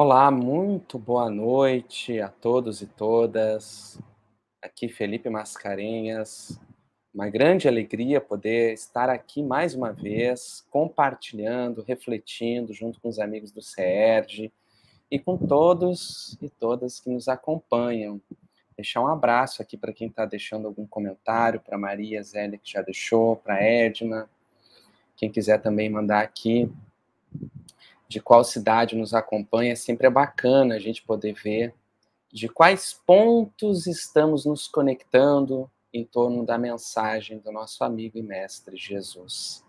Olá, muito boa noite a todos e todas. Aqui Felipe Mascarenhas. Uma grande alegria poder estar aqui mais uma vez, compartilhando, refletindo junto com os amigos do CERD e com todos e todas que nos acompanham. Deixar um abraço aqui para quem está deixando algum comentário, para Maria Zélia, que já deixou, para Edna. Quem quiser também mandar aqui de qual cidade nos acompanha, sempre é bacana a gente poder ver de quais pontos estamos nos conectando em torno da mensagem do nosso amigo e mestre Jesus.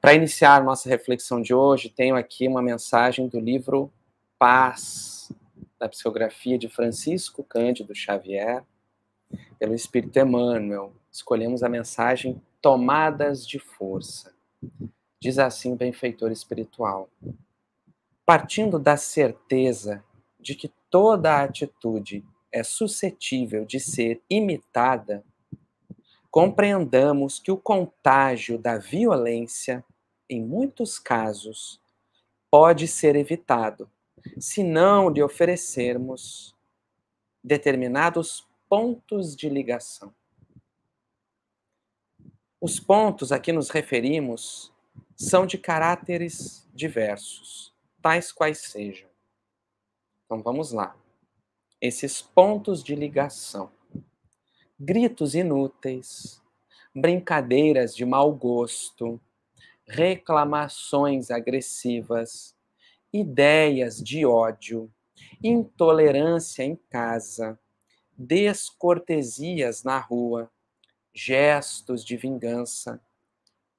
Para iniciar nossa reflexão de hoje, tenho aqui uma mensagem do livro Paz, da psicografia de Francisco Cândido Xavier, pelo Espírito Emmanuel. Escolhemos a mensagem Tomadas de Força. Diz assim o benfeitor espiritual. Partindo da certeza de que toda atitude é suscetível de ser imitada, compreendamos que o contágio da violência, em muitos casos, pode ser evitado se não lhe oferecermos determinados pontos de ligação. Os pontos a que nos referimos são de caráteres diversos, tais quais sejam. Então vamos lá. Esses pontos de ligação. Gritos inúteis, brincadeiras de mau gosto, reclamações agressivas, ideias de ódio, intolerância em casa, descortesias na rua, gestos de vingança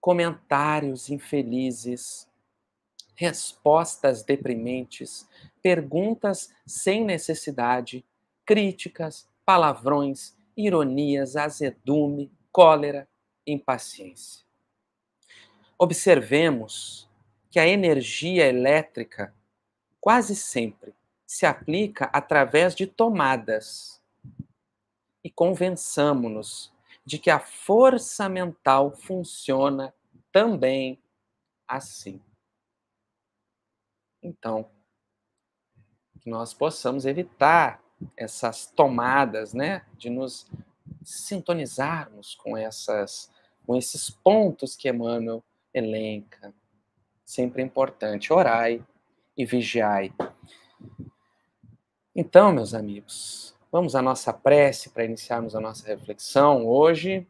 comentários infelizes, respostas deprimentes, perguntas sem necessidade, críticas, palavrões, ironias, azedume, cólera, impaciência. Observemos que a energia elétrica quase sempre se aplica através de tomadas. E convençamos-nos de que a força mental funciona também assim. Então, que nós possamos evitar essas tomadas, né, de nos sintonizarmos com essas com esses pontos que Emmanuel elenca. Sempre é importante orai e vigiai. Então, meus amigos, Vamos à nossa prece para iniciarmos a nossa reflexão hoje.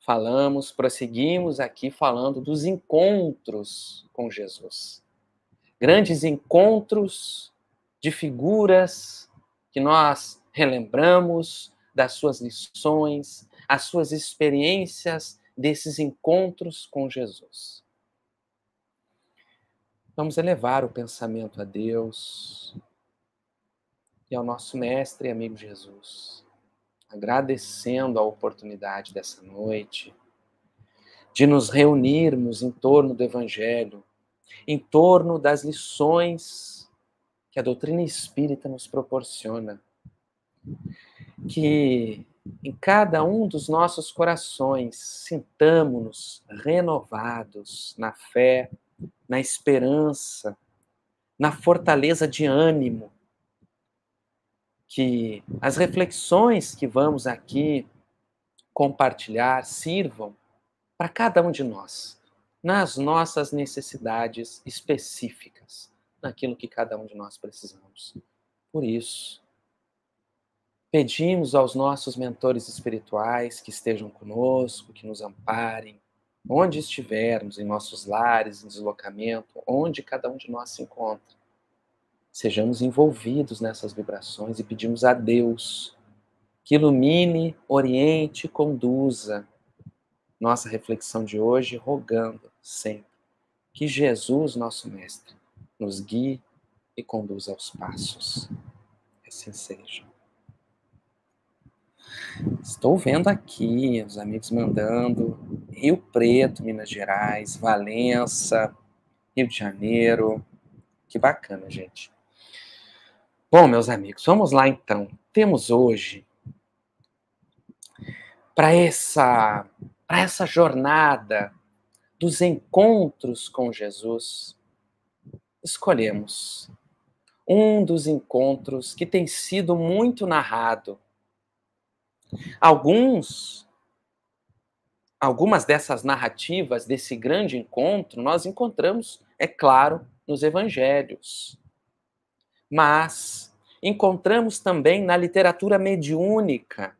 Falamos, prosseguimos aqui falando dos encontros com Jesus. Grandes encontros de figuras que nós relembramos das suas lições, as suas experiências desses encontros com Jesus. Vamos elevar o pensamento a Deus, e é ao nosso Mestre e amigo Jesus, agradecendo a oportunidade dessa noite de nos reunirmos em torno do Evangelho, em torno das lições que a doutrina espírita nos proporciona. Que em cada um dos nossos corações sintamos-nos renovados na fé, na esperança, na fortaleza de ânimo que as reflexões que vamos aqui compartilhar sirvam para cada um de nós, nas nossas necessidades específicas, naquilo que cada um de nós precisamos. Por isso, pedimos aos nossos mentores espirituais que estejam conosco, que nos amparem, onde estivermos, em nossos lares, em deslocamento, onde cada um de nós se encontra sejamos envolvidos nessas vibrações e pedimos a Deus que ilumine, oriente e conduza nossa reflexão de hoje, rogando sempre que Jesus, nosso Mestre, nos guie e conduza aos passos. Assim seja. Estou vendo aqui os amigos mandando Rio Preto, Minas Gerais, Valença, Rio de Janeiro. Que bacana, gente. Bom, meus amigos, vamos lá então. Temos hoje para essa para essa jornada dos encontros com Jesus, escolhemos um dos encontros que tem sido muito narrado. Alguns algumas dessas narrativas desse grande encontro nós encontramos, é claro, nos evangelhos. Mas encontramos também na literatura mediúnica.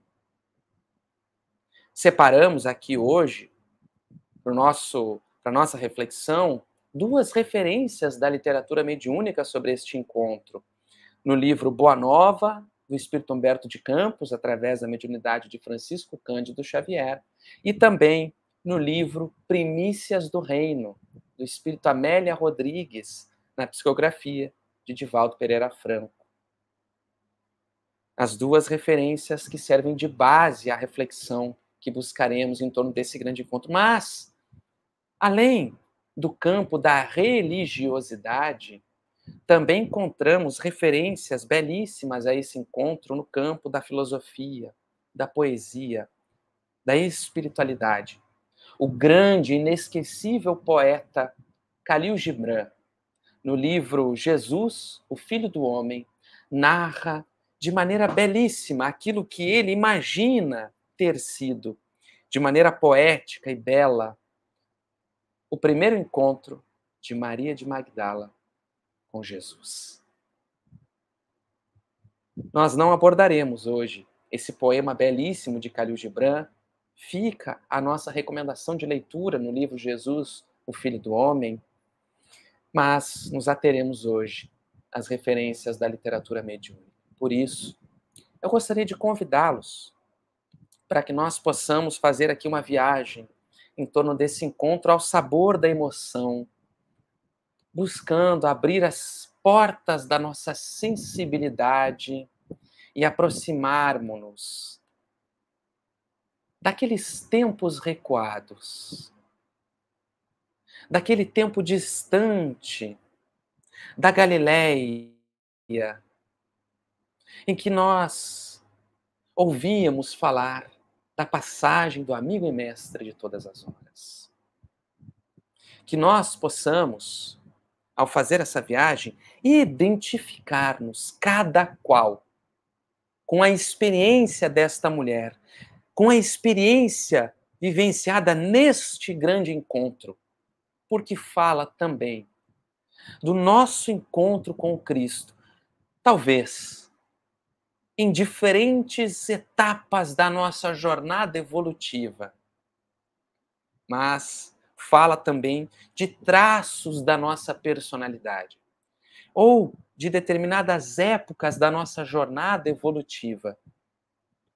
Separamos aqui hoje, para a nossa reflexão, duas referências da literatura mediúnica sobre este encontro. No livro Boa Nova, do Espírito Humberto de Campos, através da mediunidade de Francisco Cândido Xavier, e também no livro Primícias do Reino, do Espírito Amélia Rodrigues, na psicografia de Divaldo Pereira Franco. As duas referências que servem de base à reflexão que buscaremos em torno desse grande encontro. Mas, além do campo da religiosidade, também encontramos referências belíssimas a esse encontro no campo da filosofia, da poesia, da espiritualidade. O grande, inesquecível poeta Khalil Gibran, no livro Jesus, o Filho do Homem, narra de maneira belíssima aquilo que ele imagina ter sido, de maneira poética e bela, o primeiro encontro de Maria de Magdala com Jesus. Nós não abordaremos hoje esse poema belíssimo de Calil Gibran, fica a nossa recomendação de leitura no livro Jesus, o Filho do Homem, mas nos ateremos hoje às referências da literatura mediúnica. Por isso, eu gostaria de convidá-los para que nós possamos fazer aqui uma viagem em torno desse encontro ao sabor da emoção, buscando abrir as portas da nossa sensibilidade e aproximarmos-nos daqueles tempos recuados daquele tempo distante da Galileia, em que nós ouvíamos falar da passagem do amigo e mestre de todas as horas. Que nós possamos, ao fazer essa viagem, identificar-nos, cada qual, com a experiência desta mulher, com a experiência vivenciada neste grande encontro porque fala também do nosso encontro com o Cristo, talvez em diferentes etapas da nossa jornada evolutiva, mas fala também de traços da nossa personalidade ou de determinadas épocas da nossa jornada evolutiva.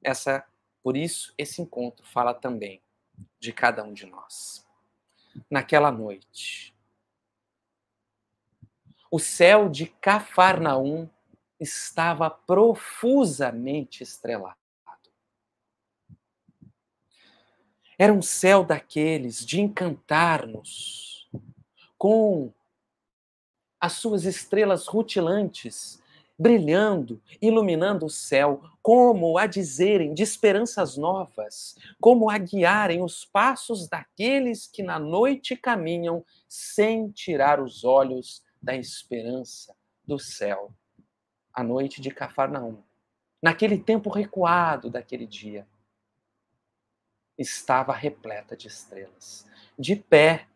Essa, por isso, esse encontro fala também de cada um de nós naquela noite. O céu de Cafarnaum estava profusamente estrelado. Era um céu daqueles de encantar-nos com as suas estrelas rutilantes brilhando, iluminando o céu, como a dizerem de esperanças novas, como a guiarem os passos daqueles que na noite caminham sem tirar os olhos da esperança do céu. A noite de Cafarnaum, naquele tempo recuado daquele dia, estava repleta de estrelas, de pé,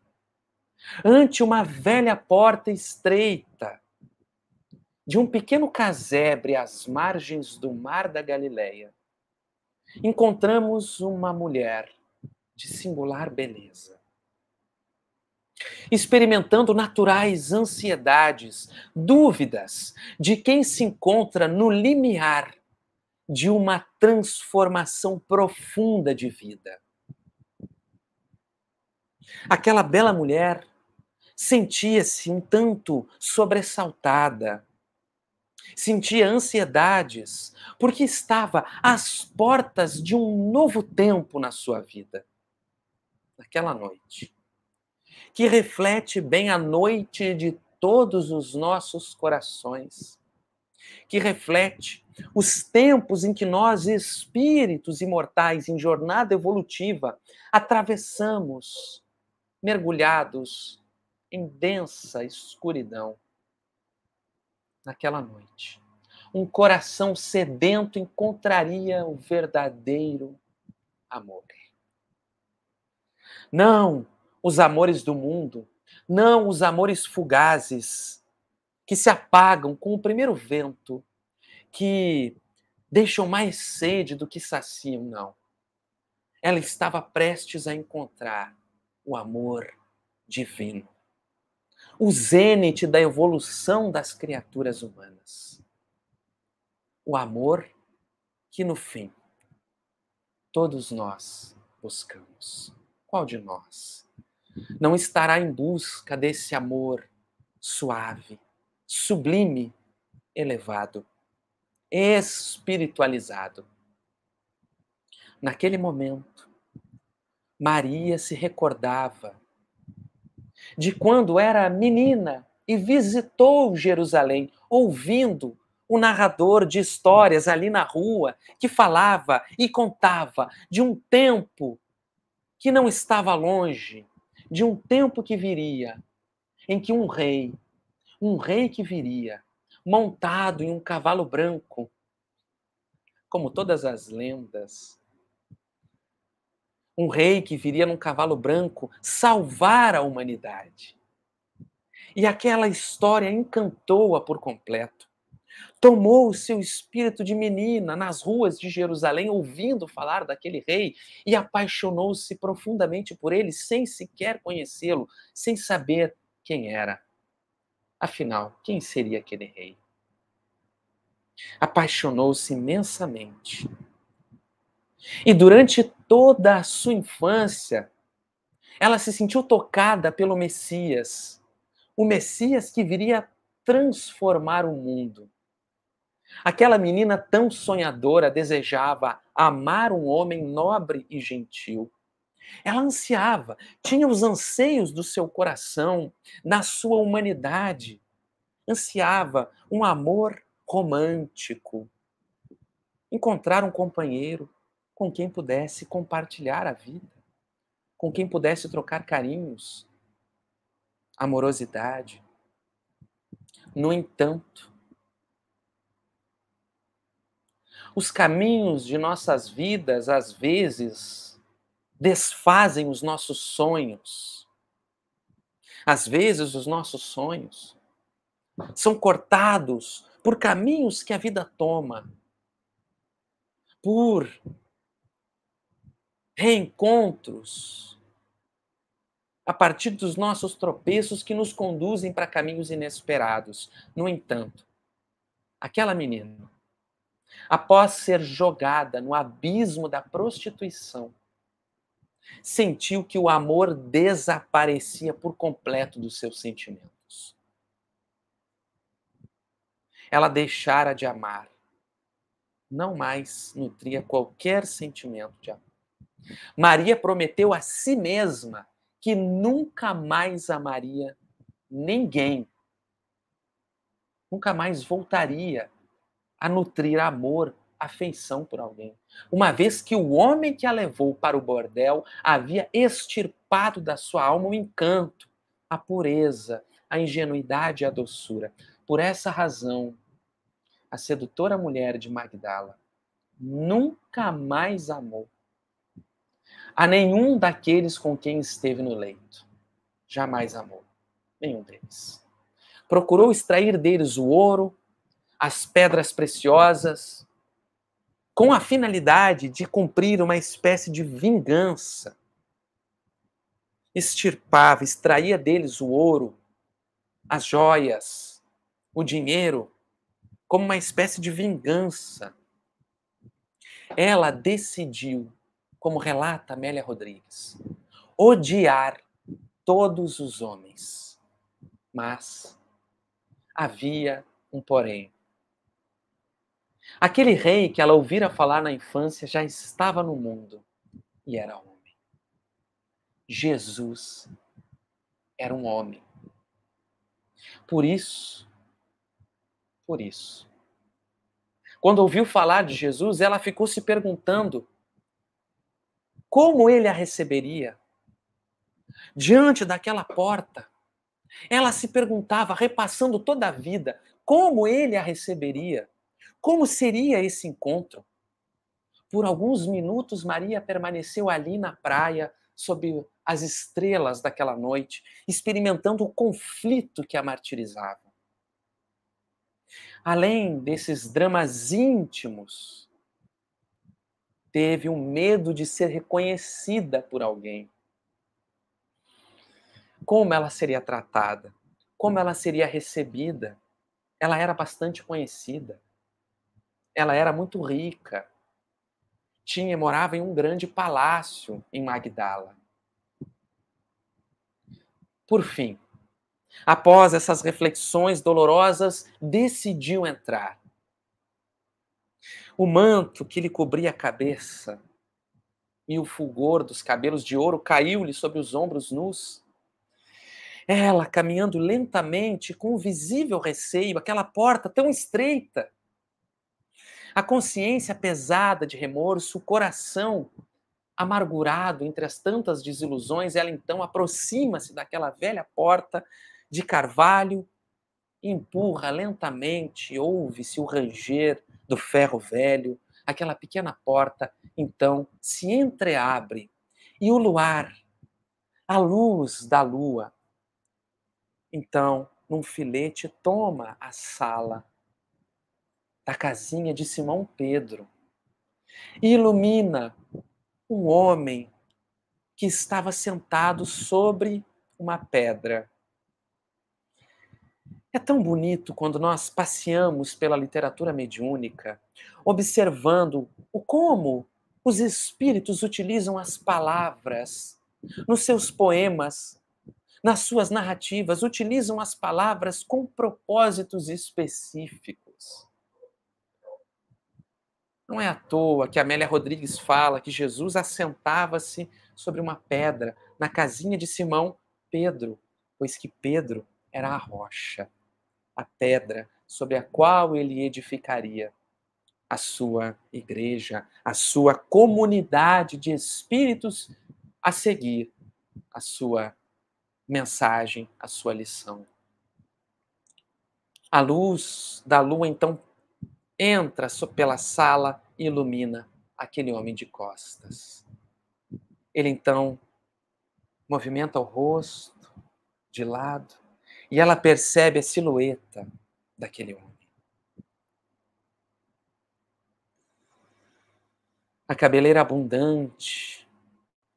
ante uma velha porta estreita de um pequeno casebre às margens do Mar da Galileia, encontramos uma mulher de singular beleza. Experimentando naturais ansiedades, dúvidas de quem se encontra no limiar de uma transformação profunda de vida. Aquela bela mulher sentia-se um tanto sobressaltada Sentia ansiedades, porque estava às portas de um novo tempo na sua vida. Naquela noite, que reflete bem a noite de todos os nossos corações, que reflete os tempos em que nós, espíritos imortais em jornada evolutiva, atravessamos mergulhados em densa escuridão naquela noite. Um coração sedento encontraria o verdadeiro amor. Não os amores do mundo, não os amores fugazes que se apagam com o primeiro vento, que deixam mais sede do que saciam, não. Ela estava prestes a encontrar o amor divino o zênite da evolução das criaturas humanas. O amor que, no fim, todos nós buscamos. Qual de nós não estará em busca desse amor suave, sublime, elevado, espiritualizado? Naquele momento, Maria se recordava de quando era menina e visitou Jerusalém, ouvindo o narrador de histórias ali na rua que falava e contava de um tempo que não estava longe, de um tempo que viria, em que um rei, um rei que viria, montado em um cavalo branco, como todas as lendas um rei que viria num cavalo branco salvar a humanidade. E aquela história encantou-a por completo. Tomou o seu espírito de menina nas ruas de Jerusalém, ouvindo falar daquele rei, e apaixonou-se profundamente por ele, sem sequer conhecê-lo, sem saber quem era. Afinal, quem seria aquele rei? Apaixonou-se imensamente e durante toda a sua infância, ela se sentiu tocada pelo Messias, o Messias que viria transformar o mundo. Aquela menina tão sonhadora desejava amar um homem nobre e gentil. Ela ansiava, tinha os anseios do seu coração, da sua humanidade. Ansiava um amor romântico, encontrar um companheiro, com quem pudesse compartilhar a vida, com quem uhum. pudesse trocar carinhos, amorosidade. No entanto, os caminhos de nossas vidas às vezes desfazem os nossos sonhos. Às vezes, os nossos sonhos são cortados por caminhos que a vida toma, por reencontros a partir dos nossos tropeços que nos conduzem para caminhos inesperados. No entanto, aquela menina, após ser jogada no abismo da prostituição, sentiu que o amor desaparecia por completo dos seus sentimentos. Ela deixara de amar, não mais nutria qualquer sentimento de amor. Maria prometeu a si mesma que nunca mais amaria ninguém. Nunca mais voltaria a nutrir amor, afeição por alguém. Uma vez que o homem que a levou para o bordel havia extirpado da sua alma o encanto, a pureza, a ingenuidade e a doçura. Por essa razão, a sedutora mulher de Magdala nunca mais amou a nenhum daqueles com quem esteve no leito. Jamais amou nenhum deles. Procurou extrair deles o ouro, as pedras preciosas, com a finalidade de cumprir uma espécie de vingança. Extirpava, extraía deles o ouro, as joias, o dinheiro, como uma espécie de vingança. Ela decidiu como relata Amélia Rodrigues. Odiar todos os homens. Mas havia um porém. Aquele rei que ela ouvira falar na infância já estava no mundo e era homem. Jesus era um homem. Por isso, por isso, quando ouviu falar de Jesus, ela ficou se perguntando como ele a receberia? Diante daquela porta, ela se perguntava, repassando toda a vida, como ele a receberia? Como seria esse encontro? Por alguns minutos, Maria permaneceu ali na praia, sob as estrelas daquela noite, experimentando o conflito que a martirizava. Além desses dramas íntimos teve um medo de ser reconhecida por alguém. Como ela seria tratada? Como ela seria recebida? Ela era bastante conhecida. Ela era muito rica. Tinha morava em um grande palácio em Magdala. Por fim, após essas reflexões dolorosas, decidiu entrar. O manto que lhe cobria a cabeça e o fulgor dos cabelos de ouro caiu-lhe sobre os ombros nus. Ela caminhando lentamente, com um visível receio, aquela porta tão estreita. A consciência pesada de remorso, o coração amargurado entre as tantas desilusões, ela então aproxima-se daquela velha porta de carvalho, empurra lentamente, ouve-se o ranger do ferro velho, aquela pequena porta, então se entreabre e o luar, a luz da lua, então num filete toma a sala da casinha de Simão Pedro e ilumina um homem que estava sentado sobre uma pedra é tão bonito quando nós passeamos pela literatura mediúnica, observando o como os espíritos utilizam as palavras nos seus poemas, nas suas narrativas, utilizam as palavras com propósitos específicos. Não é à toa que Amélia Rodrigues fala que Jesus assentava-se sobre uma pedra na casinha de Simão Pedro, pois que Pedro era a rocha a pedra sobre a qual ele edificaria a sua igreja, a sua comunidade de espíritos a seguir a sua mensagem, a sua lição. A luz da lua então entra pela sala e ilumina aquele homem de costas. Ele então movimenta o rosto de lado e ela percebe a silhueta daquele homem. A cabeleira abundante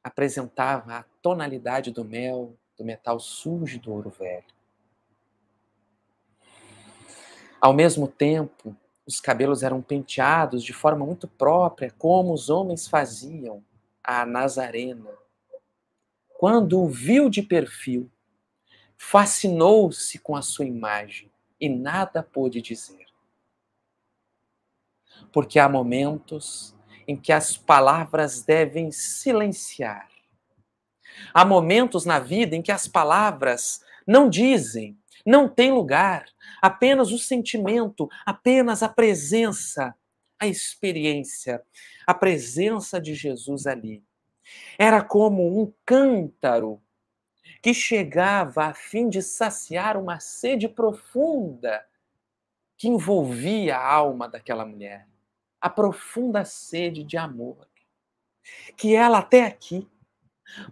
apresentava a tonalidade do mel, do metal sujo do ouro velho. Ao mesmo tempo, os cabelos eram penteados de forma muito própria, como os homens faziam a Nazarena. Quando o viu de perfil, fascinou-se com a sua imagem e nada pôde dizer. Porque há momentos em que as palavras devem silenciar. Há momentos na vida em que as palavras não dizem, não têm lugar, apenas o sentimento, apenas a presença, a experiência, a presença de Jesus ali. Era como um cântaro que chegava a fim de saciar uma sede profunda que envolvia a alma daquela mulher, a profunda sede de amor, que ela até aqui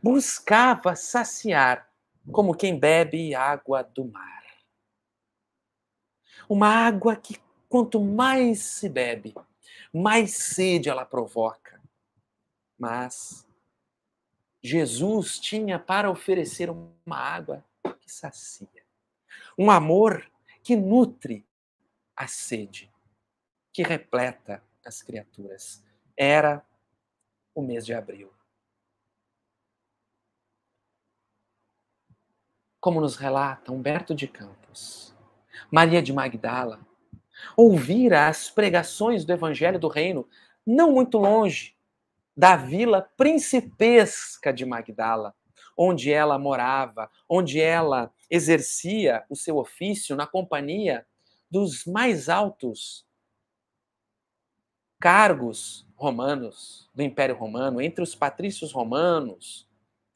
buscava saciar como quem bebe água do mar. Uma água que quanto mais se bebe, mais sede ela provoca. Mas Jesus tinha para oferecer uma água que sacia, um amor que nutre a sede, que repleta as criaturas. Era o mês de abril. Como nos relata Humberto de Campos, Maria de Magdala ouvira as pregações do Evangelho do Reino não muito longe da vila principesca de Magdala, onde ela morava, onde ela exercia o seu ofício na companhia dos mais altos cargos romanos do Império Romano, entre os patrícios romanos,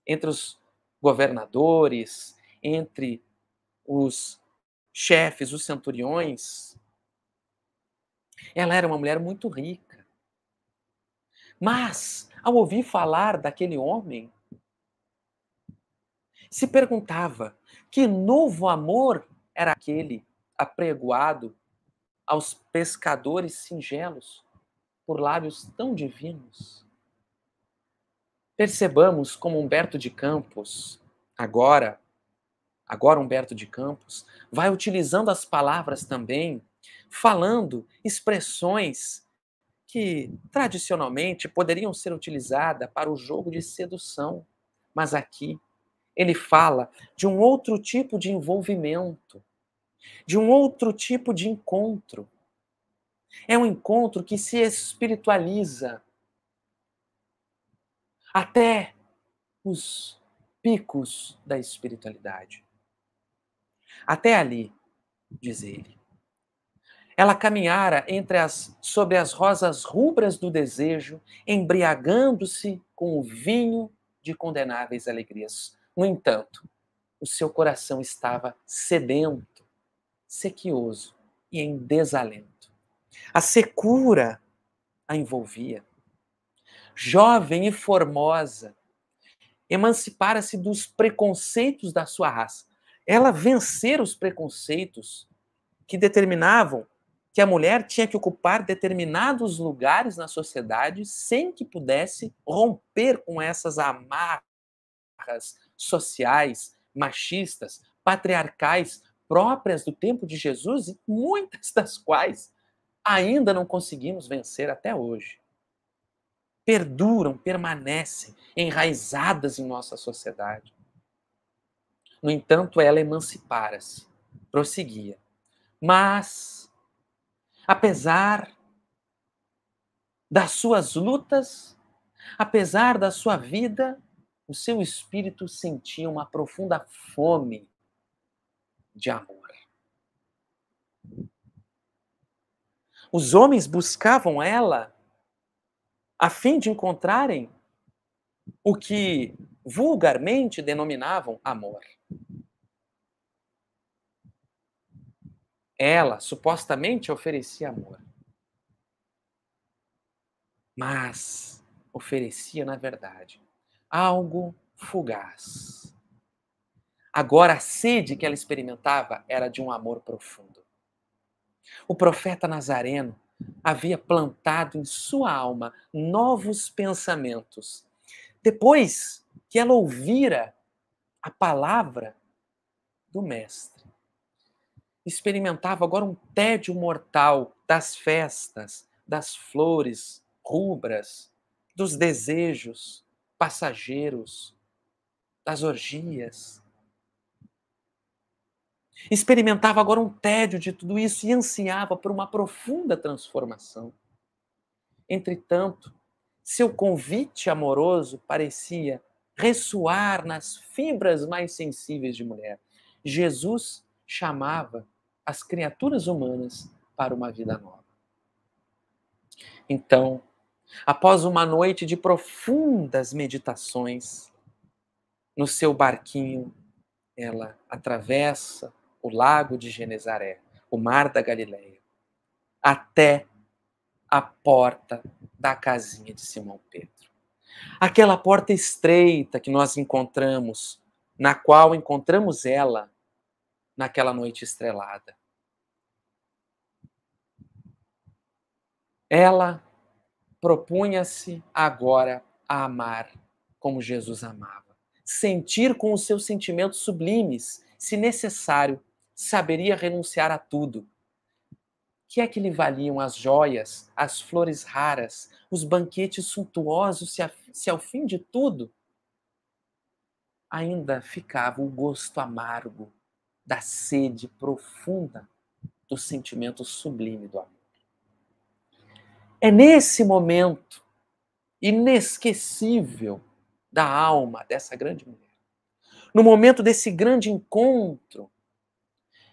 entre os governadores, entre os chefes, os centuriões. Ela era uma mulher muito rica mas, ao ouvir falar daquele homem, se perguntava que novo amor era aquele apregoado aos pescadores singelos por lábios tão divinos. Percebamos como Humberto de Campos, agora, agora Humberto de Campos, vai utilizando as palavras também, falando expressões que tradicionalmente poderiam ser utilizadas para o jogo de sedução, mas aqui ele fala de um outro tipo de envolvimento, de um outro tipo de encontro. É um encontro que se espiritualiza até os picos da espiritualidade. Até ali, diz ele. Ela caminhara entre as, sobre as rosas rubras do desejo, embriagando-se com o vinho de condenáveis alegrias. No entanto, o seu coração estava sedento, sequioso e em desalento. A secura a envolvia. Jovem e formosa, emancipara-se dos preconceitos da sua raça. Ela vencer os preconceitos que determinavam que a mulher tinha que ocupar determinados lugares na sociedade sem que pudesse romper com essas amarras sociais, machistas, patriarcais próprias do tempo de Jesus e muitas das quais ainda não conseguimos vencer até hoje. Perduram, permanecem enraizadas em nossa sociedade. No entanto, ela emancipara-se, prosseguia. Mas apesar das suas lutas, apesar da sua vida, o seu espírito sentia uma profunda fome de amor. Os homens buscavam ela a fim de encontrarem o que vulgarmente denominavam amor. Ela supostamente oferecia amor, mas oferecia, na verdade, algo fugaz. Agora, a sede que ela experimentava era de um amor profundo. O profeta Nazareno havia plantado em sua alma novos pensamentos. Depois que ela ouvira a palavra do Mestre experimentava agora um tédio mortal das festas, das flores rubras, dos desejos passageiros, das orgias. Experimentava agora um tédio de tudo isso e ansiava por uma profunda transformação. Entretanto, seu convite amoroso parecia ressoar nas fibras mais sensíveis de mulher. Jesus chamava as criaturas humanas para uma vida nova. Então, após uma noite de profundas meditações, no seu barquinho, ela atravessa o lago de Genezaré, o mar da Galileia, até a porta da casinha de Simão Pedro. Aquela porta estreita que nós encontramos, na qual encontramos ela naquela noite estrelada. Ela propunha-se agora a amar como Jesus amava, sentir com os seus sentimentos sublimes, se necessário, saberia renunciar a tudo. Que é que lhe valiam as joias, as flores raras, os banquetes suntuosos, se, a, se ao fim de tudo ainda ficava o gosto amargo da sede profunda do sentimento sublime do amor. É nesse momento inesquecível da alma dessa grande mulher, no momento desse grande encontro,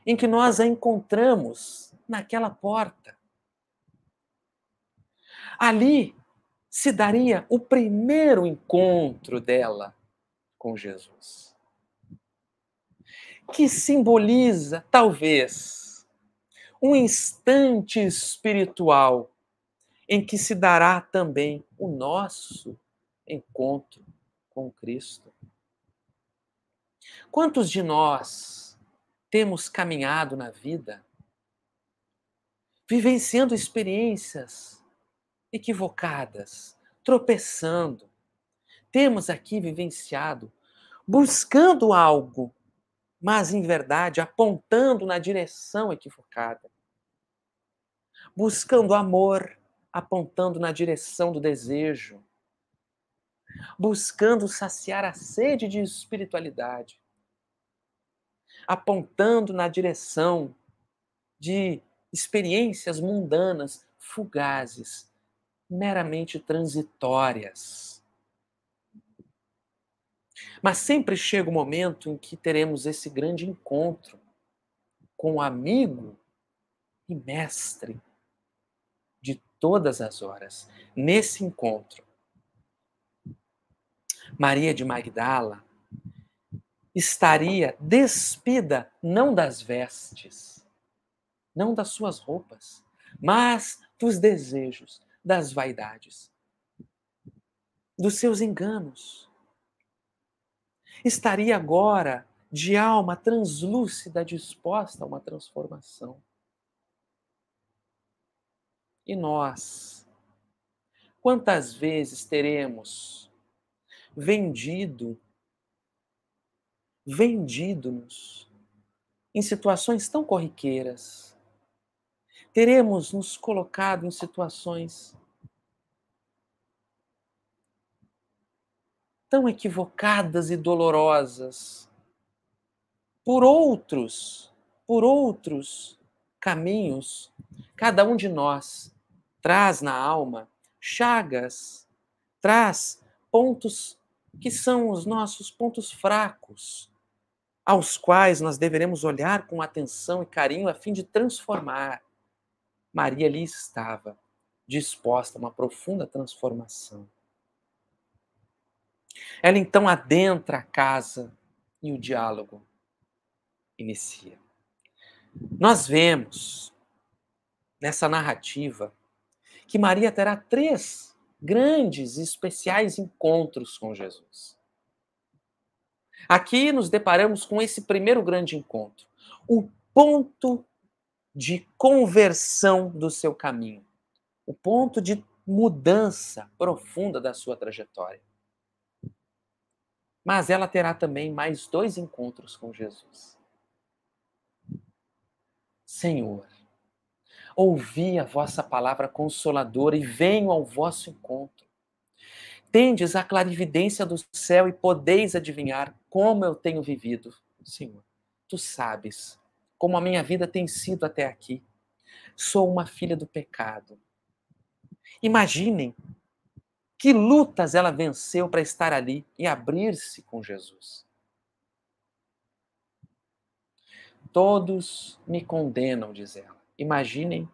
em que nós a encontramos naquela porta. Ali se daria o primeiro encontro dela com Jesus que simboliza, talvez, um instante espiritual em que se dará também o nosso encontro com Cristo. Quantos de nós temos caminhado na vida vivenciando experiências equivocadas, tropeçando? Temos aqui vivenciado, buscando algo mas em verdade apontando na direção equivocada. Buscando amor, apontando na direção do desejo. Buscando saciar a sede de espiritualidade, apontando na direção de experiências mundanas, fugazes, meramente transitórias. Mas sempre chega o momento em que teremos esse grande encontro com o amigo e mestre de todas as horas. Nesse encontro, Maria de Magdala estaria despida não das vestes, não das suas roupas, mas dos desejos, das vaidades, dos seus enganos, estaria agora de alma translúcida disposta a uma transformação. E nós, quantas vezes teremos vendido, vendido-nos em situações tão corriqueiras? Teremos nos colocado em situações tão equivocadas e dolorosas por outros, por outros caminhos, cada um de nós traz na alma chagas, traz pontos que são os nossos pontos fracos, aos quais nós deveremos olhar com atenção e carinho a fim de transformar. Maria ali estava, disposta a uma profunda transformação. Ela então adentra a casa e o diálogo inicia. Nós vemos nessa narrativa que Maria terá três grandes e especiais encontros com Jesus. Aqui nos deparamos com esse primeiro grande encontro, o ponto de conversão do seu caminho, o ponto de mudança profunda da sua trajetória. Mas ela terá também mais dois encontros com Jesus. Senhor, ouvi a vossa palavra consoladora e venho ao vosso encontro. Tendes a clarividência do céu e podeis adivinhar como eu tenho vivido. Senhor, tu sabes como a minha vida tem sido até aqui. Sou uma filha do pecado. Imaginem que lutas ela venceu para estar ali e abrir-se com Jesus. Todos me condenam, diz ela. Imaginem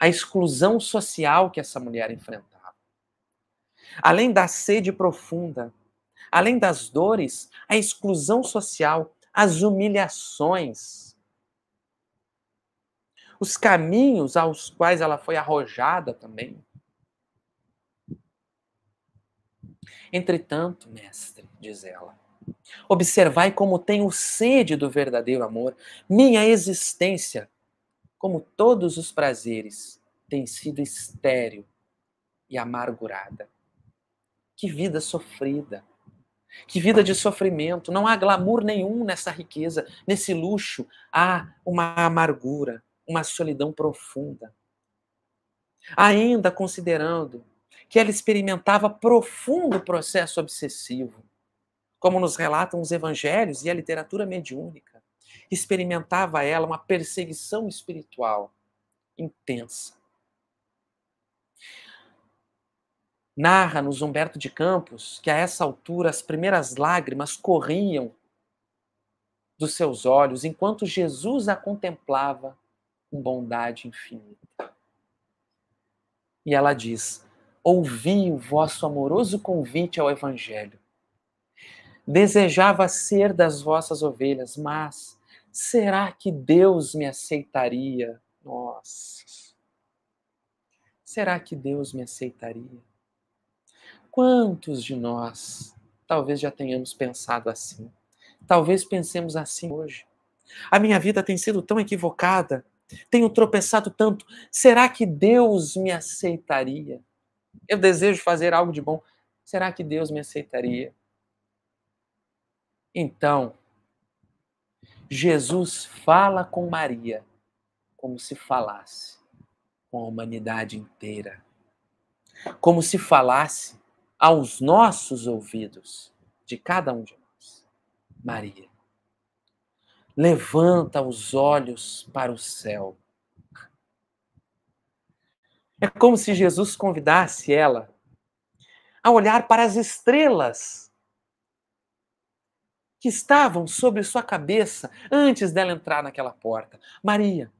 a exclusão social que essa mulher enfrentava. Além da sede profunda, além das dores, a exclusão social, as humilhações, os caminhos aos quais ela foi arrojada também. Entretanto, mestre, diz ela, observai como tenho sede do verdadeiro amor. Minha existência, como todos os prazeres, tem sido estéril e amargurada. Que vida sofrida! Que vida de sofrimento! Não há glamour nenhum nessa riqueza, nesse luxo. Há uma amargura, uma solidão profunda. Ainda considerando que ela experimentava profundo processo obsessivo, como nos relatam os evangelhos e a literatura mediúnica. Experimentava ela uma perseguição espiritual intensa. Narra-nos Humberto de Campos que a essa altura as primeiras lágrimas corriam dos seus olhos enquanto Jesus a contemplava com bondade infinita. E ela diz: ouvi o vosso amoroso convite ao Evangelho. Desejava ser das vossas ovelhas, mas será que Deus me aceitaria? Nossa! Será que Deus me aceitaria? Quantos de nós talvez já tenhamos pensado assim? Talvez pensemos assim hoje. A minha vida tem sido tão equivocada, tenho tropeçado tanto. Será que Deus me aceitaria? Eu desejo fazer algo de bom. Será que Deus me aceitaria? Então, Jesus fala com Maria como se falasse com a humanidade inteira, como se falasse aos nossos ouvidos, de cada um de nós. Maria, levanta os olhos para o céu é como se Jesus convidasse ela a olhar para as estrelas que estavam sobre sua cabeça antes dela entrar naquela porta. Maria,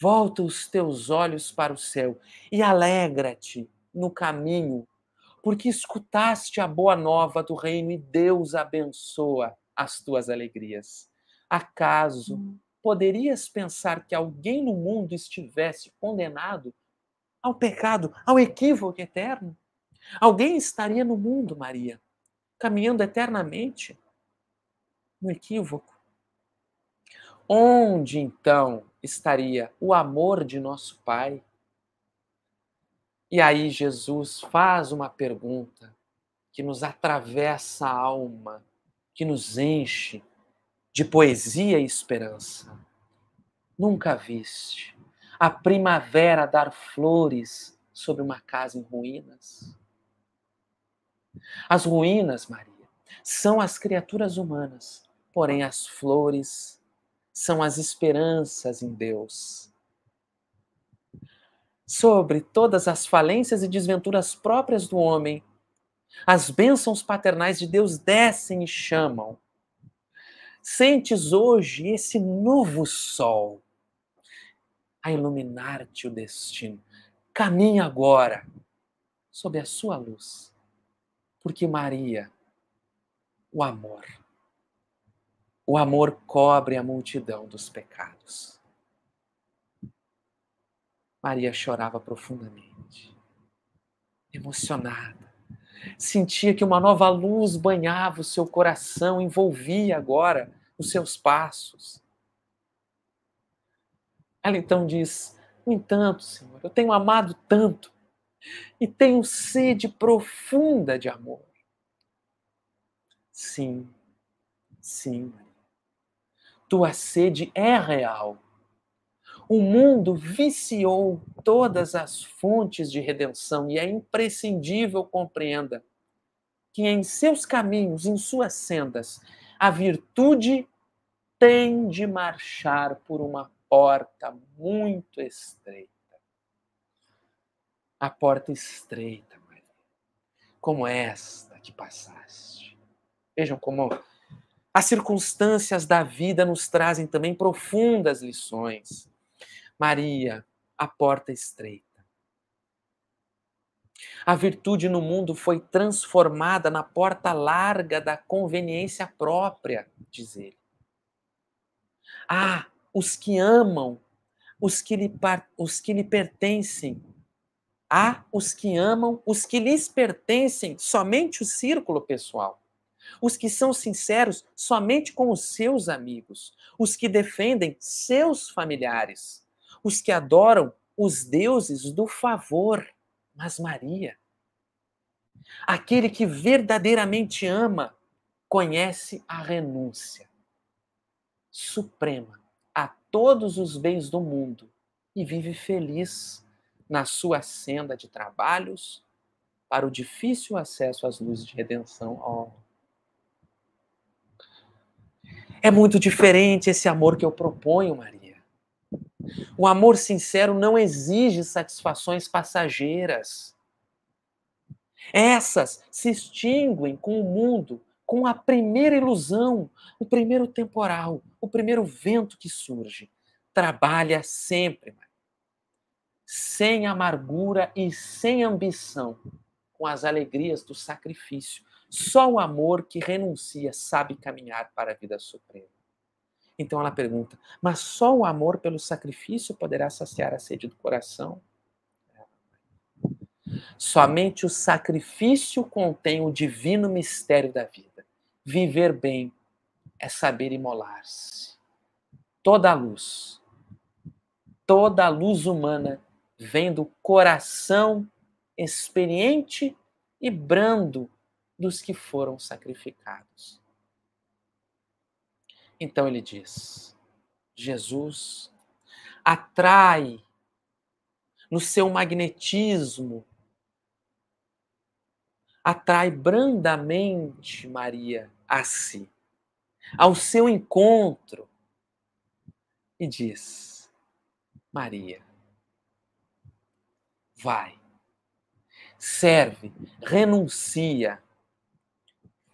volta os teus olhos para o céu e alegra-te no caminho, porque escutaste a boa nova do reino e Deus abençoa as tuas alegrias. Acaso hum poderias pensar que alguém no mundo estivesse condenado ao pecado, ao equívoco eterno? Alguém estaria no mundo, Maria, caminhando eternamente no equívoco? Onde então estaria o amor de nosso Pai? E aí Jesus faz uma pergunta que nos atravessa a alma, que nos enche de poesia e esperança. Nunca viste a primavera dar flores sobre uma casa em ruínas? As ruínas, Maria, são as criaturas humanas, porém as flores são as esperanças em Deus. Sobre todas as falências e desventuras próprias do homem, as bênçãos paternais de Deus descem e chamam Sentes hoje esse novo sol a iluminar-te o destino. Caminha agora sob a sua luz, porque Maria, o amor, o amor cobre a multidão dos pecados. Maria chorava profundamente, emocionada Sentia que uma nova luz banhava o seu coração, envolvia agora os seus passos. Ela então diz: No entanto, Senhor, eu tenho amado tanto e tenho sede profunda de amor. Sim, sim, tua sede é real o mundo viciou todas as fontes de redenção e é imprescindível compreenda que em seus caminhos, em suas sendas, a virtude tem de marchar por uma porta muito estreita. A porta estreita, Maria, como esta que passaste. Vejam como as circunstâncias da vida nos trazem também profundas lições. Maria, a porta estreita. A virtude no mundo foi transformada na porta larga da conveniência própria, diz ele. Ah, os que amam, os que lhe, os que lhe pertencem. Há ah, os que amam, os que lhes pertencem, somente o círculo pessoal. Os que são sinceros somente com os seus amigos. Os que defendem seus familiares os que adoram os deuses do favor, mas Maria. Aquele que verdadeiramente ama conhece a renúncia suprema a todos os bens do mundo e vive feliz na sua senda de trabalhos para o difícil acesso às luzes de redenção. Oh. É muito diferente esse amor que eu proponho, Maria. O amor sincero não exige satisfações passageiras. Essas se extinguem com o mundo, com a primeira ilusão, o primeiro temporal, o primeiro vento que surge. Trabalha sempre, sem amargura e sem ambição, com as alegrias do sacrifício. Só o amor que renuncia sabe caminhar para a vida suprema. Então ela pergunta: mas só o amor pelo sacrifício poderá saciar a sede do coração? Somente o sacrifício contém o divino mistério da vida. Viver bem é saber imolar-se. Toda a luz, toda a luz humana vem do coração experiente e brando dos que foram sacrificados. Então ele diz: Jesus atrai no seu magnetismo, atrai brandamente Maria a si, ao seu encontro, e diz: Maria, vai, serve, renuncia.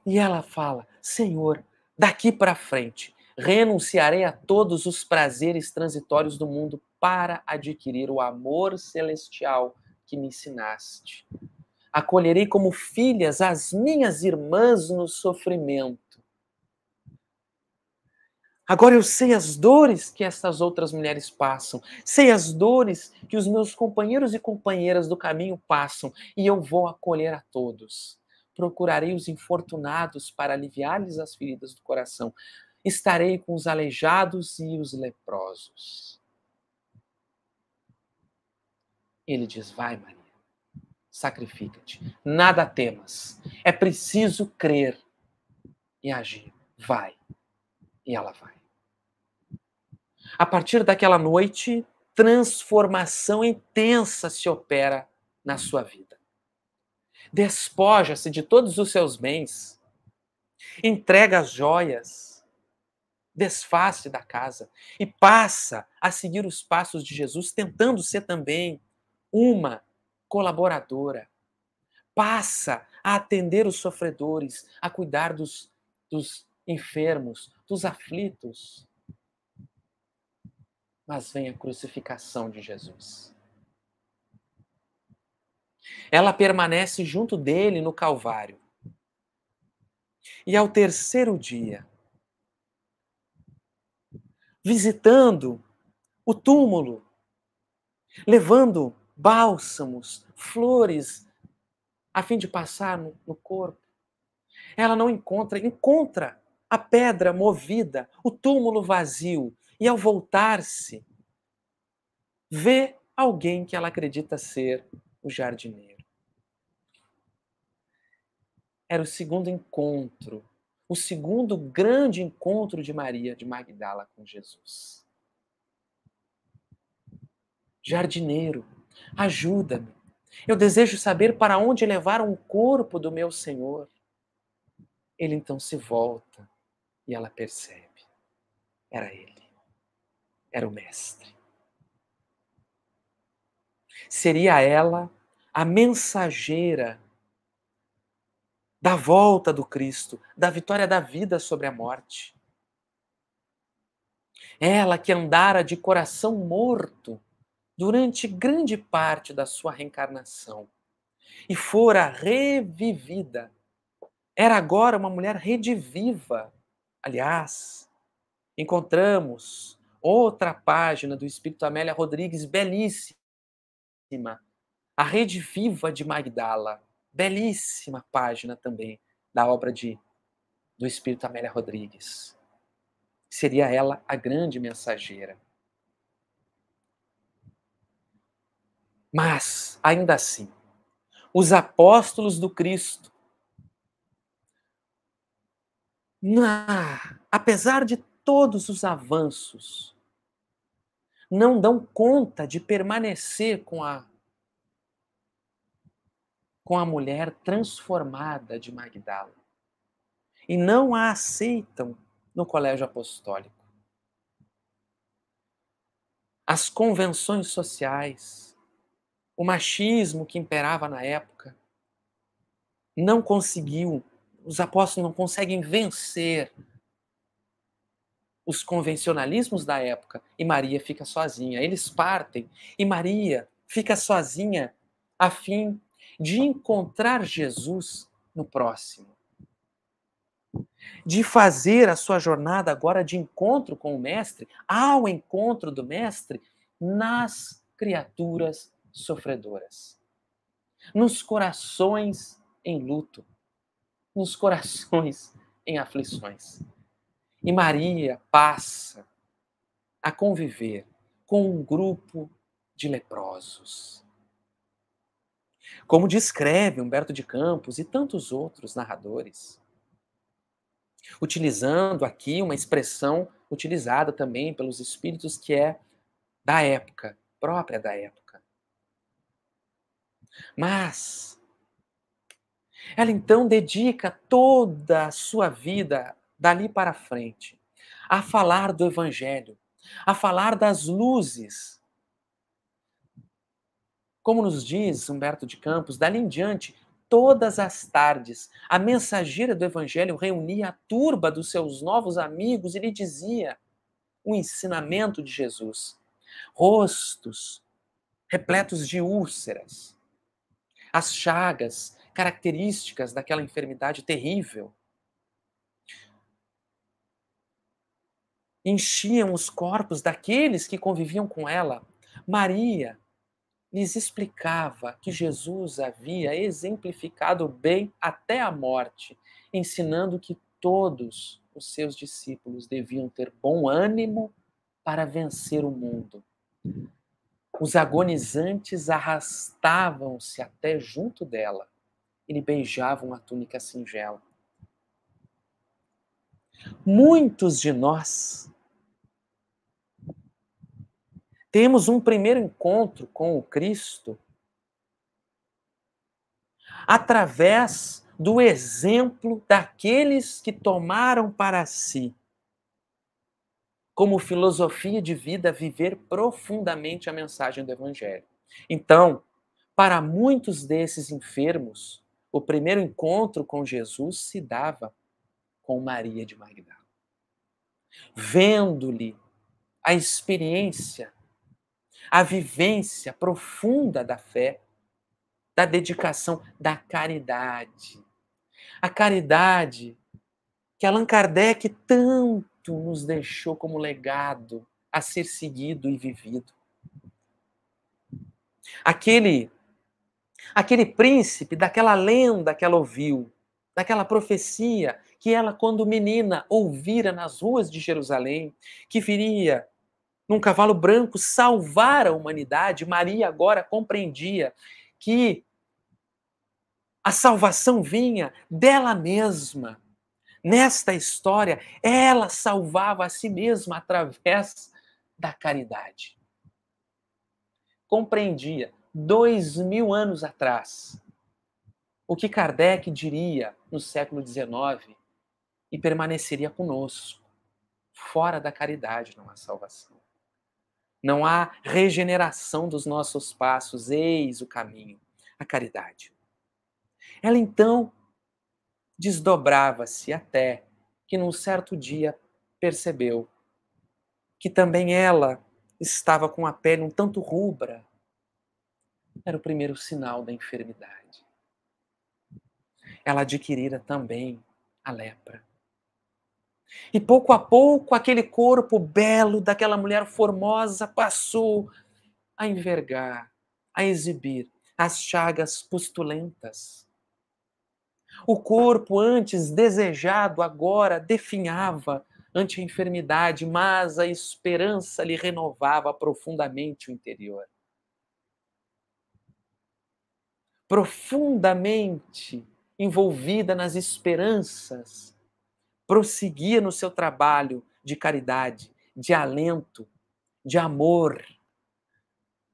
E ela fala: Senhor, Daqui para frente, renunciarei a todos os prazeres transitórios do mundo para adquirir o amor celestial que me ensinaste. Acolherei como filhas as minhas irmãs no sofrimento. Agora eu sei as dores que essas outras mulheres passam, sei as dores que os meus companheiros e companheiras do caminho passam, e eu vou acolher a todos procurarei os infortunados para aliviar-lhes as feridas do coração. Estarei com os aleijados e os leprosos. Ele diz: Vai, Maria, sacrifica-te, nada temas. É preciso crer e agir. Vai. E ela vai. A partir daquela noite, transformação intensa se opera na sua vida despoja-se de todos os seus bens, entrega as joias, desface da casa e passa a seguir os passos de Jesus, tentando ser também uma colaboradora. Passa a atender os sofredores, a cuidar dos, dos enfermos, dos aflitos. Mas vem a crucificação de Jesus. Ela permanece junto dele no Calvário. E ao terceiro dia, visitando o túmulo, levando bálsamos, flores, a fim de passar no, no corpo, ela não encontra, encontra a pedra movida, o túmulo vazio, e ao voltar-se, vê alguém que ela acredita ser o jardineiro. Era o segundo encontro, o segundo grande encontro de Maria de Magdala com Jesus. Jardineiro, ajuda-me. Eu desejo saber para onde levaram o corpo do meu Senhor. Ele então se volta e ela percebe. Era ele. Era o Mestre seria ela a mensageira da volta do Cristo, da vitória da vida sobre a morte. Ela que andara de coração morto durante grande parte da sua reencarnação e fora revivida. Era agora uma mulher rediviva. Aliás, encontramos outra página do Espírito Amélia Rodrigues, belíssima belíssima, A Rede Viva de Magdala, belíssima página também da obra de do espírito Amélia Rodrigues. Seria ela a grande mensageira. Mas, ainda assim, os apóstolos do Cristo, na, apesar de todos os avanços não dão conta de permanecer com a com a mulher transformada de Magdala e não a aceitam no colégio apostólico. As convenções sociais, o machismo que imperava na época, não conseguiu, os apóstolos não conseguem vencer os convencionalismos da época e Maria fica sozinha. Eles partem e Maria fica sozinha a fim de encontrar Jesus no próximo, de fazer a sua jornada agora de encontro com o Mestre, ao encontro do Mestre nas criaturas sofredoras, nos corações em luto, nos corações em aflições. E Maria passa a conviver com um grupo de leprosos. Como descreve Humberto de Campos e tantos outros narradores, utilizando aqui uma expressão utilizada também pelos espíritos que é da época, própria da época. Mas ela então dedica toda a sua vida dali para frente, a falar do Evangelho, a falar das luzes. Como nos diz Humberto de Campos, dali em diante, todas as tardes, a mensageira do Evangelho reunia a turba dos seus novos amigos e lhe dizia o ensinamento de Jesus. Rostos repletos de úlceras, as chagas características daquela enfermidade terrível, enchiam os corpos daqueles que conviviam com ela. Maria lhes explicava que Jesus havia exemplificado bem até a morte, ensinando que todos os seus discípulos deviam ter bom ânimo para vencer o mundo. Os agonizantes arrastavam-se até junto dela e lhe beijavam a túnica singela. Muitos de nós temos um primeiro encontro com o Cristo através do exemplo daqueles que tomaram para si como filosofia de vida viver profundamente a mensagem do evangelho. Então, para muitos desses enfermos, o primeiro encontro com Jesus se dava com Maria de Magdala, vendo-lhe a experiência a vivência profunda da fé, da dedicação, da caridade. A caridade que Allan Kardec tanto nos deixou como legado a ser seguido e vivido. Aquele aquele príncipe daquela lenda que ela ouviu, daquela profecia que ela, quando menina, ouvira nas ruas de Jerusalém, que viria num cavalo branco salvar a humanidade, Maria agora compreendia que a salvação vinha dela mesma. Nesta história, ela salvava a si mesma através da caridade. Compreendia, dois mil anos atrás, o que Kardec diria no século XIX e permaneceria conosco. Fora da caridade não há salvação não há regeneração dos nossos passos, eis o caminho, a caridade. Ela então desdobrava-se até que num certo dia percebeu que também ela estava com a pele um tanto rubra. Era o primeiro sinal da enfermidade. Ela adquirira também a lepra. E pouco a pouco, aquele corpo belo daquela mulher formosa passou a envergar, a exibir as chagas pustulentas. O corpo antes desejado agora definhava ante a enfermidade, mas a esperança lhe renovava profundamente o interior. Profundamente envolvida nas esperanças prosseguia no seu trabalho de caridade, de alento, de amor.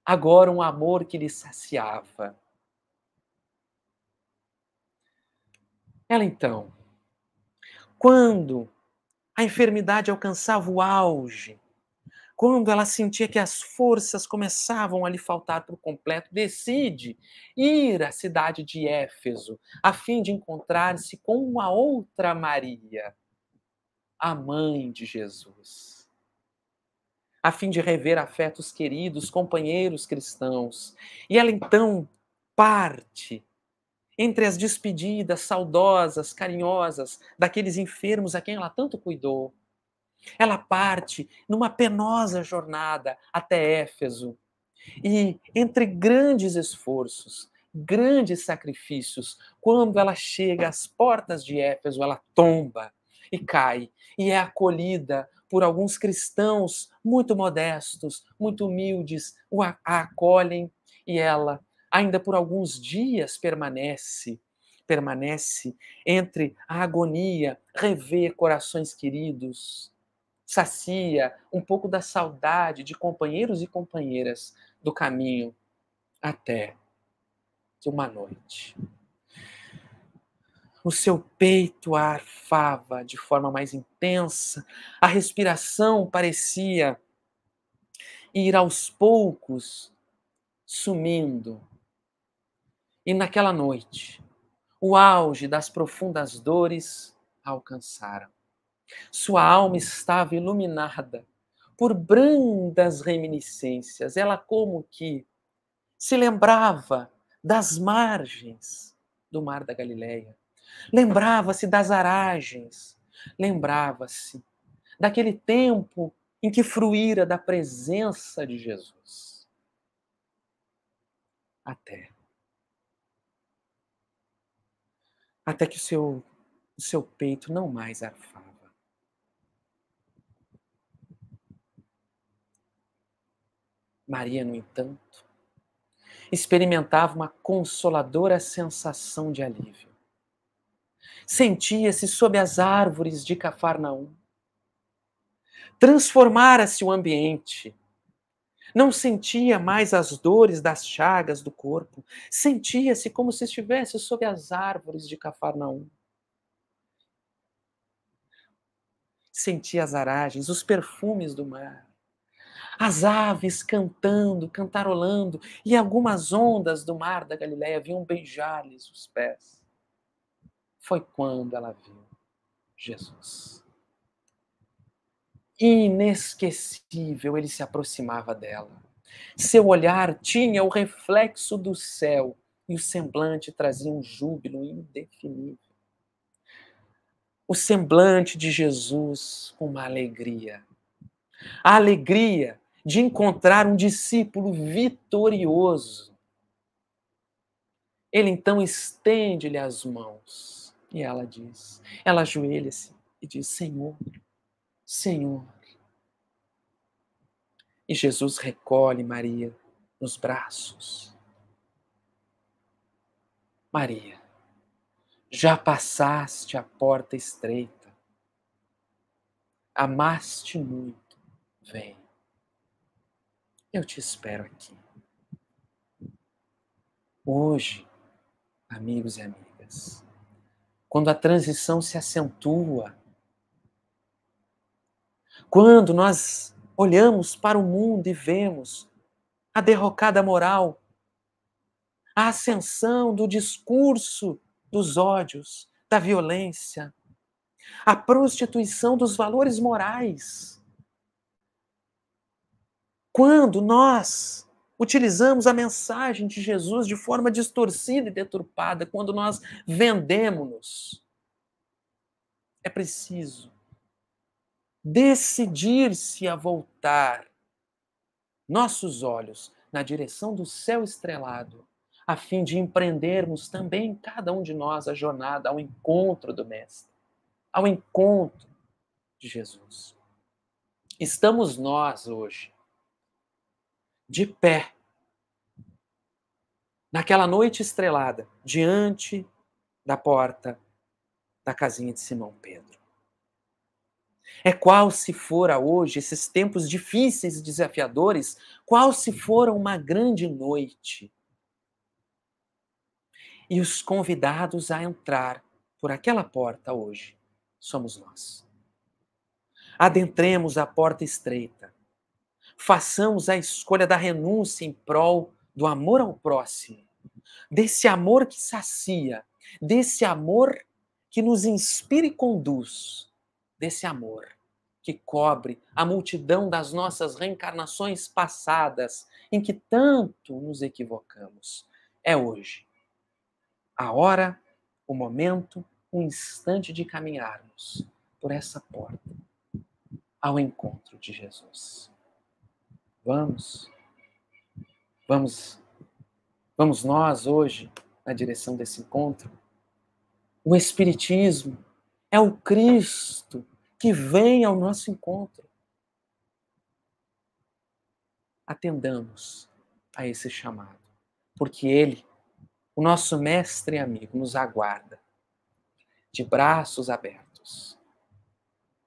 Agora, um amor que lhe saciava. Ela então, quando a enfermidade alcançava o auge, quando ela sentia que as forças começavam a lhe faltar por completo, decide ir à cidade de Éfeso, a fim de encontrar-se com uma outra Maria, a mãe de Jesus, a fim de rever afetos queridos, companheiros cristãos. E ela então parte entre as despedidas saudosas, carinhosas daqueles enfermos a quem ela tanto cuidou. Ela parte numa penosa jornada até Éfeso e, entre grandes esforços, grandes sacrifícios, quando ela chega às portas de Éfeso, ela tomba e cai, e é acolhida por alguns cristãos muito modestos, muito humildes, a acolhem e ela, ainda por alguns dias, permanece permanece entre a agonia, rever corações queridos, sacia um pouco da saudade de companheiros e companheiras do caminho até que uma noite o seu peito arfava de forma mais intensa, a respiração parecia ir aos poucos sumindo. E naquela noite, o auge das profundas dores a alcançaram. Sua alma estava iluminada por brandas reminiscências. Ela, como que se lembrava das margens do Mar da Galileia Lembrava-se das aragens, lembrava-se daquele tempo em que fruíra da presença de Jesus. Até. Até que o seu, o seu peito não mais arfava. Maria, no entanto, experimentava uma consoladora sensação de alívio sentia-se sob as árvores de Cafarnaum. Transformara-se o ambiente. Não sentia mais as dores das chagas do corpo, sentia-se como se estivesse sob as árvores de Cafarnaum. Sentia as aragens, os perfumes do mar as aves cantando, cantarolando, e algumas ondas do mar da Galiléia vinham beijar-lhes os pés foi quando ela viu Jesus. Inesquecível, ele se aproximava dela. Seu olhar tinha o reflexo do céu e o semblante trazia um júbilo indefinível. O semblante de Jesus com uma alegria. A alegria de encontrar um discípulo vitorioso. Ele então estende-lhe as mãos e ela diz, ela ajoelha-se e diz: Senhor, Senhor. E Jesus recolhe Maria nos braços. Maria, já passaste a porta estreita, amaste muito, vem. Eu te espero aqui. Hoje, amigos e amigas, quando a transição se acentua, quando nós olhamos para o mundo e vemos a derrocada moral, a ascensão do discurso dos ódios, da violência, a prostituição dos valores morais. Quando nós utilizamos a mensagem de Jesus de forma distorcida e deturpada quando nós vendemos-nos. É preciso decidir-se a voltar nossos olhos na direção do céu estrelado, a fim de empreendermos também cada um de nós a jornada ao encontro do Mestre, ao encontro de Jesus. Estamos nós hoje de pé, naquela noite estrelada, diante da porta da casinha de Simão Pedro. É qual se fora hoje, esses tempos difíceis e desafiadores, qual se fora uma grande noite. E os convidados a entrar por aquela porta hoje somos nós. Adentremos a porta estreita, façamos a escolha da renúncia em prol do amor ao próximo, desse amor que sacia, desse amor que nos inspira e conduz, desse amor que cobre a multidão das nossas reencarnações passadas em que tanto nos equivocamos. É hoje. A hora, o momento, o instante de caminharmos por essa porta ao encontro de Jesus. Vamos. Vamos vamos nós hoje na direção desse encontro. O espiritismo é o Cristo que vem ao nosso encontro. Atendamos a esse chamado, porque ele, o nosso mestre e amigo, nos aguarda de braços abertos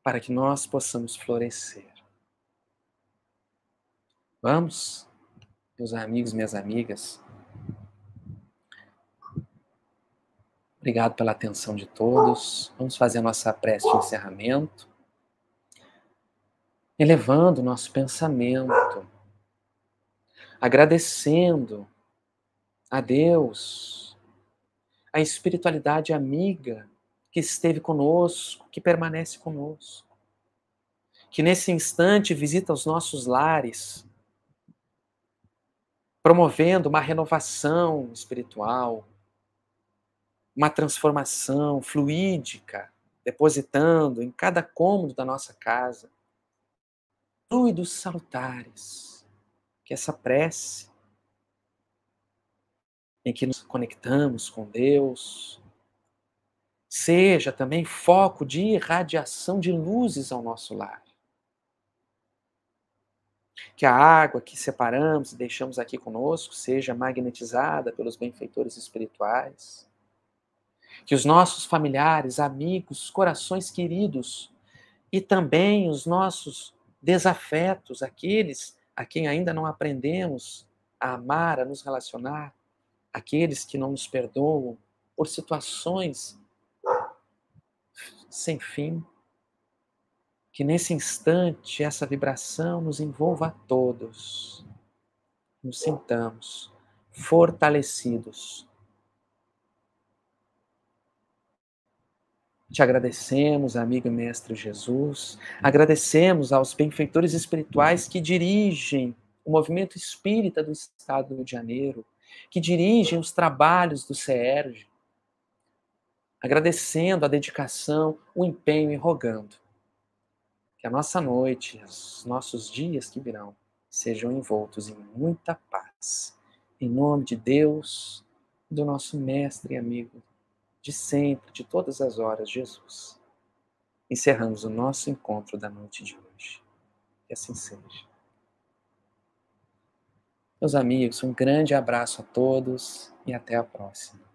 para que nós possamos florescer Vamos, meus amigos, minhas amigas. Obrigado pela atenção de todos. Vamos fazer a nossa prece de encerramento, elevando o nosso pensamento, agradecendo a Deus, a espiritualidade amiga que esteve conosco, que permanece conosco, que nesse instante visita os nossos lares promovendo uma renovação espiritual, uma transformação fluídica, depositando em cada cômodo da nossa casa fluidos salutares, que essa prece em que nos conectamos com Deus seja também foco de irradiação de luzes ao nosso lar. Que a água que separamos e deixamos aqui conosco seja magnetizada pelos benfeitores espirituais. Que os nossos familiares, amigos, corações queridos e também os nossos desafetos, aqueles a quem ainda não aprendemos a amar, a nos relacionar, aqueles que não nos perdoam por situações sem fim, que nesse instante essa vibração nos envolva a todos, nos sintamos fortalecidos. Te agradecemos, amigo e mestre Jesus, agradecemos aos benfeitores espirituais que dirigem o movimento espírita do Estado do Rio de Janeiro, que dirigem os trabalhos do CERJ, agradecendo a dedicação, o empenho e rogando que a nossa noite, os nossos dias que virão, sejam envoltos em muita paz. Em nome de Deus, do nosso mestre e amigo, de sempre, de todas as horas, Jesus. Encerramos o nosso encontro da noite de hoje. Que assim seja. Meus amigos, um grande abraço a todos e até a próxima.